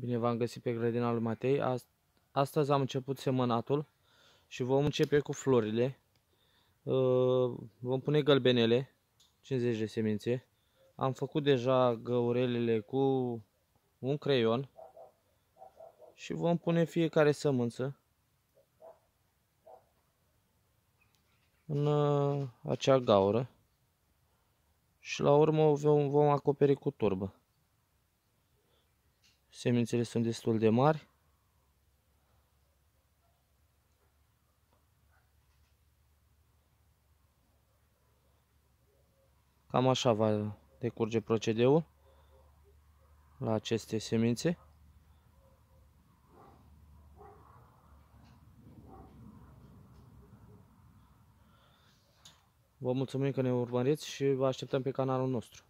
Bine v-am găsit pe grădina lui Matei. Astăzi am început semănatul și vom începe cu florile. Uh, vom pune galbenele 50 de semințe. Am făcut deja găurelele cu un creion și vom pune fiecare sămânță în uh, acea gaură și la urmă vom acoperi cu turbă. Semințele sunt destul de mari. Cam așa va decurge procedeul la aceste semințe. Vă mulțumim că ne urmăriți și vă așteptăm pe canalul nostru.